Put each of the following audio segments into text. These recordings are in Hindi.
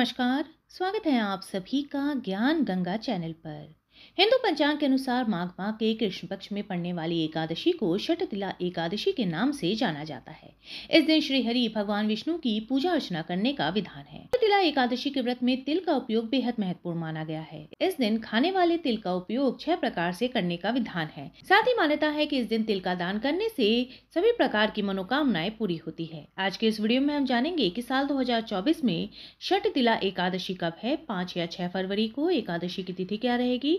नमस्कार स्वागत है आप सभी का ज्ञान गंगा चैनल पर हिंदू पंचांग के अनुसार माघ माह के कृष्ण पक्ष में पड़ने वाली एकादशी को शटतिला एकादशी के नाम से जाना जाता है इस दिन श्री हरि भगवान विष्णु की पूजा अर्चना करने का विधान है शटतिला एकादशी के व्रत में तिल का उपयोग बेहद महत्वपूर्ण माना गया है इस दिन खाने वाले तिल का उपयोग छह प्रकार से करने का विधान है साथ ही मान्यता है की इस दिन तिल का दान करने से सभी प्रकार की मनोकामनाएं पूरी होती है आज के इस वीडियो में हम जानेंगे की साल दो में शटतिला तिला एकादशी कब है पाँच या छह फरवरी को एकादशी की तिथि क्या रहेगी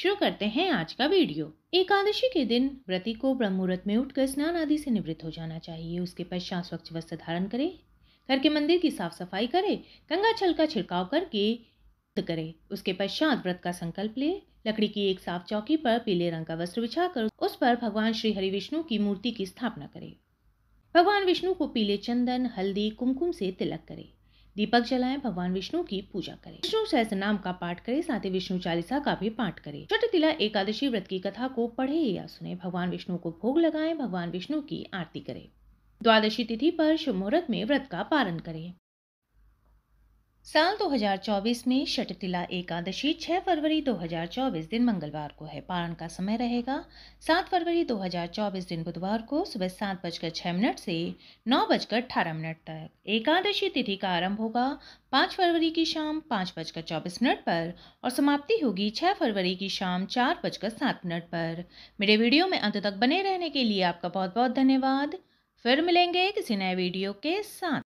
शुरू करते हैं आज का वीडियो एकादशी के दिन व्रती को ब्रह्ममुहूर्त में उठकर स्नान आदि से निवृत्त हो जाना चाहिए उसके पश्चात स्वच्छ वस्त्र धारण करें घर के मंदिर की साफ सफाई करें गंगा छल का छिड़काव करके करें उसके पश्चात व्रत का संकल्प लें लकड़ी की एक साफ चौकी पर पीले रंग का वस्त्र बिछाकर उस पर भगवान श्री हरि विष्णु की मूर्ति की स्थापना करें भगवान विष्णु को पीले चंदन हल्दी कुमकुम से तिलक करें दीपक जलाएं भगवान विष्णु की पूजा करें विष्णु सहस नाम का पाठ करें साथ ही विष्णु चालीसा का भी पाठ करें छठ तिला एकादशी व्रत की कथा को पढ़े या सुने भगवान विष्णु को भोग लगाएं भगवान विष्णु की आरती करें द्वादशी तिथि पर शुभ मुहूर्त में व्रत का पालन करें साल 2024 में शटतिला एकादशी 6 फरवरी 2024 दिन मंगलवार को है पारण का समय रहेगा 7 फरवरी 2024 दिन बुधवार को सुबह सात बजकर छः मिनट से नौ बजकर अठारह मिनट तक एकादशी तिथि का आरंभ होगा 5 फरवरी की शाम पाँच बजकर चौबीस मिनट पर और समाप्ति होगी 6 फरवरी की शाम चार बजकर सात मिनट पर मेरे वीडियो में अंत तक बने रहने के लिए आपका बहुत बहुत धन्यवाद फिर मिलेंगे किसी नए वीडियो के साथ